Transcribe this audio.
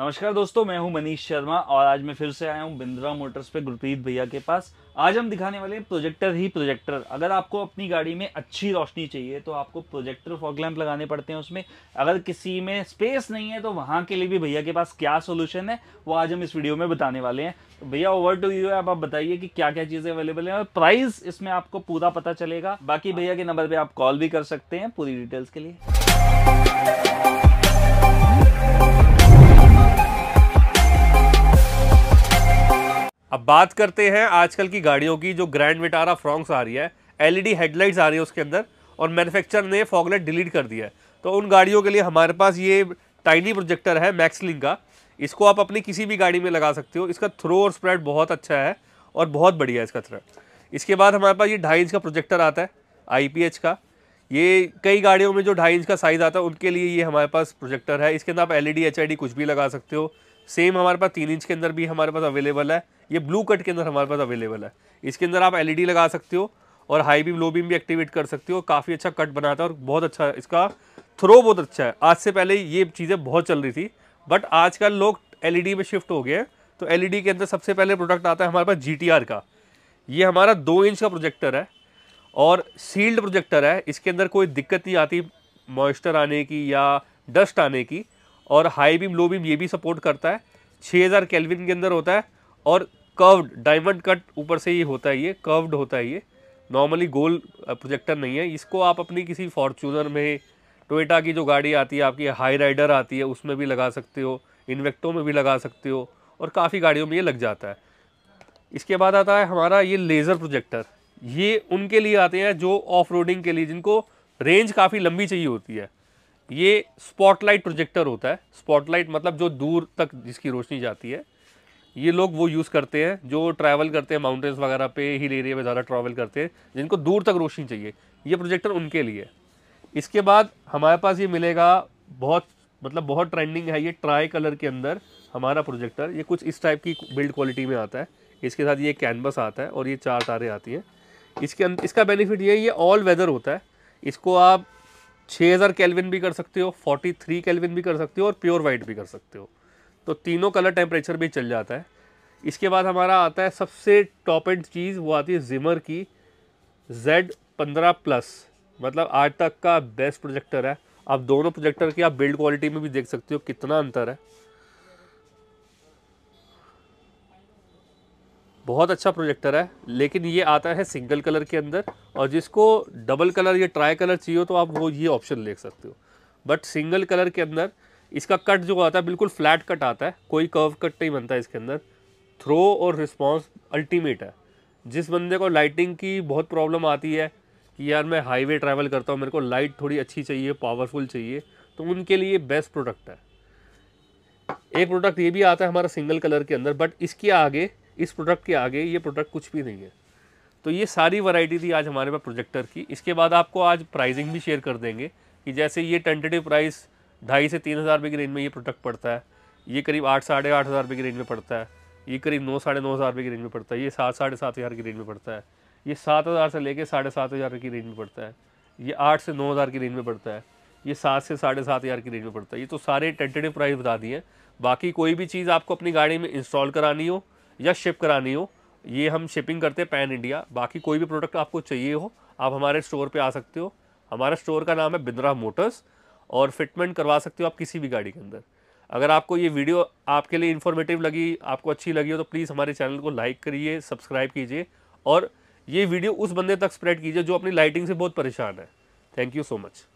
नमस्कार दोस्तों मैं हूं मनीष शर्मा और आज मैं फिर से आया हूं बिंद्रा मोटर्स पे गुरप्रीत भैया के पास आज हम दिखाने वाले हैं प्रोजेक्टर ही प्रोजेक्टर अगर आपको अपनी गाड़ी में अच्छी रोशनी चाहिए तो आपको प्रोजेक्टर फॉग लैंप लगाने पड़ते हैं उसमें अगर किसी में स्पेस नहीं है तो वहाँ के लिए भी भैया के पास क्या सोल्यूशन है वो आज हम इस वीडियो में बताने वाले हैं तो भैया ओवर टू यू है आप, आप बताइए कि क्या क्या चीज़ें अवेलेबल हैं और प्राइस इसमें आपको पूरा पता चलेगा बाकी भैया के नंबर पर आप कॉल भी कर सकते हैं पूरी डिटेल्स के लिए अब बात करते हैं आजकल की गाड़ियों की जो ग्रैंड विटारा फ्रॉन्क्स आ रही है एलईडी हेडलाइट्स e आ रही है उसके अंदर और मैन्युफैक्चर ने फॉगलेट डिलीट कर दिया है तो उन गाड़ियों के लिए हमारे पास ये टाइनी प्रोजेक्टर है मैक्सलिंग का इसको आप अपनी किसी भी गाड़ी में लगा सकते हो इसका थ्रो और स्प्रेड बहुत अच्छा है और बहुत बढ़िया है इसका थ्रो इसके बाद हमारे पास ये ढाई इंच का प्रोजेक्टर आता है आई का ये कई गाड़ियों में जो ढाई इंच का साइज़ आता है उनके लिए ये हमारे पास प्रोजेक्टर है इसके अंदर आप एल ई e कुछ भी लगा सकते हो सेम हमारे पास तीन इंच के अंदर भी हमारे पास अवेलेबल है ये ब्लू कट के अंदर हमारे पास अवेलेबल है इसके अंदर आप एलईडी e लगा सकते हो और हाई बीम लो बीम भी एक्टिवेट कर सकते हो काफ़ी अच्छा कट बनाता है और बहुत अच्छा इसका थ्रो बहुत अच्छा है आज से पहले ये चीज़ें बहुत चल रही थी बट आजकल लोग एल e में शिफ्ट हो गए हैं तो एल e के अंदर सबसे पहले प्रोडक्ट आता है हमारे पास जी का ये हमारा दो इंच का प्रोजेक्टर है और सील्ड प्रोजेक्टर है इसके अंदर कोई दिक्कत नहीं आती मॉइस्चर आने की या डस्ट आने की और हाई बीम लो बीम ये भी सपोर्ट करता है 6000 हज़ार कैलविन के अंदर होता है और कर्व्ड डायमंड कट ऊपर से ही होता है ये कर्व्ड होता है ये नॉर्मली गोल प्रोजेक्टर नहीं है इसको आप अपनी किसी फॉर्चूनर में टोयोटा की जो गाड़ी आती है आपकी हाई राइडर आती है उसमें भी लगा सकते हो इन्वेक्टो में भी लगा सकते हो और काफ़ी गाड़ियों में ये लग जाता है इसके बाद आता है हमारा ये लेज़र प्रोजेक्टर ये उनके लिए आते हैं जो ऑफ के लिए जिनको रेंज काफ़ी लंबी चाहिए होती है ये स्पॉटलाइट प्रोजेक्टर होता है स्पॉटलाइट मतलब जो दूर तक जिसकी रोशनी जाती है ये लोग वो यूज़ करते हैं जो ट्रैवल करते हैं माउंटेन्स वगैरह पे हिल एरिया में ज़्यादा ट्रैवल करते हैं जिनको दूर तक रोशनी चाहिए ये प्रोजेक्टर उनके लिए इसके बाद हमारे पास ये मिलेगा बहुत मतलब बहुत ट्रेंडिंग है ये ट्राई कलर के अंदर हमारा प्रोजेक्टर ये कुछ इस टाइप की बिल्ड क्वालिटी में आता है इसके साथ ये कैनवस आता है और ये चार तारें आती हैं इसके इसका बेनिफिट ये है ये ऑल वेदर होता है इसको आप 6000 केल्विन भी कर सकते हो 43 केल्विन भी कर सकते हो और प्योर वाइट भी कर सकते हो तो तीनों कलर टेम्परेचर भी चल जाता है इसके बाद हमारा आता है सबसे टॉप एंड चीज़ वो आती है जिमर की जेड पंद्रह प्लस मतलब आज तक का बेस्ट प्रोजेक्टर है आप दोनों प्रोजेक्टर की आप बिल्ड क्वालिटी में भी देख सकते हो कितना अंतर है बहुत अच्छा प्रोजेक्टर है लेकिन ये आता है सिंगल कलर के अंदर और जिसको डबल कलर या ट्राई कलर चाहिए तो आप वो ये ऑप्शन ले सकते हो बट सिंगल कलर के अंदर इसका कट जो आता है बिल्कुल फ्लैट कट आता है कोई कर्व कट नहीं बनता इसके अंदर थ्रो और रिस्पॉन्स अल्टीमेट है जिस बंदे को लाइटिंग की बहुत प्रॉब्लम आती है कि यार मैं हाईवे ट्रैवल करता हूँ मेरे को लाइट थोड़ी अच्छी चाहिए पावरफुल चाहिए तो उनके लिए बेस्ट प्रोडक्ट है एक प्रोडक्ट ये भी आता है हमारा सिंगल कलर के अंदर बट इसके आगे इस प्रोडक्ट के आगे ये प्रोडक्ट कुछ भी नहीं है तो ये सारी वैरायटी थी आज हमारे पास प्रोजेक्टर की इसके बाद आपको आज प्राइसिंग भी शेयर कर देंगे कि जैसे ये टेंटेटिव प्राइस ढाई से तीन हज़ार रुपये की रेंज में ये प्रोडक्ट पड़ता है ये करीब आठ साढ़े आठ हज़ार रुपये की रेंज में पड़ता है ये करीब नौ साढ़े नौ हज़ार रुपये की रेंज में पड़ता है ये सात साढ़े सात हज़ार की रेंज में पड़ता है ये सात हज़ार से लेकर साढ़े सात हज़ार की रेंज में पड़ता है ये आठ से नौ हज़ार की रेंज में पड़ता है ये सात से साढ़े सात हज़ार की रेंज में पड़ता है ये तो सारे टेंटेटिव प्राइस बता दिए बाकी कोई भी चीज़ आपको अपनी गाड़ी में इंस्टॉल करानी हो या शिप करानी हो ये हम शिपिंग करते हैं पैन इंडिया बाकी कोई भी प्रोडक्ट आपको चाहिए हो आप हमारे स्टोर पे आ सकते हो हमारा स्टोर का नाम है बिंद्रा मोटर्स और फिटमेंट करवा सकते हो आप किसी भी गाड़ी के अंदर अगर आपको ये वीडियो आपके लिए इन्फॉर्मेटिव लगी आपको अच्छी लगी हो तो प्लीज़ हमारे चैनल को लाइक करिए सब्सक्राइब कीजिए और ये वीडियो उस बंदे तक स्प्रेड कीजिए जो अपनी लाइटिंग से बहुत परेशान है थैंक यू सो मच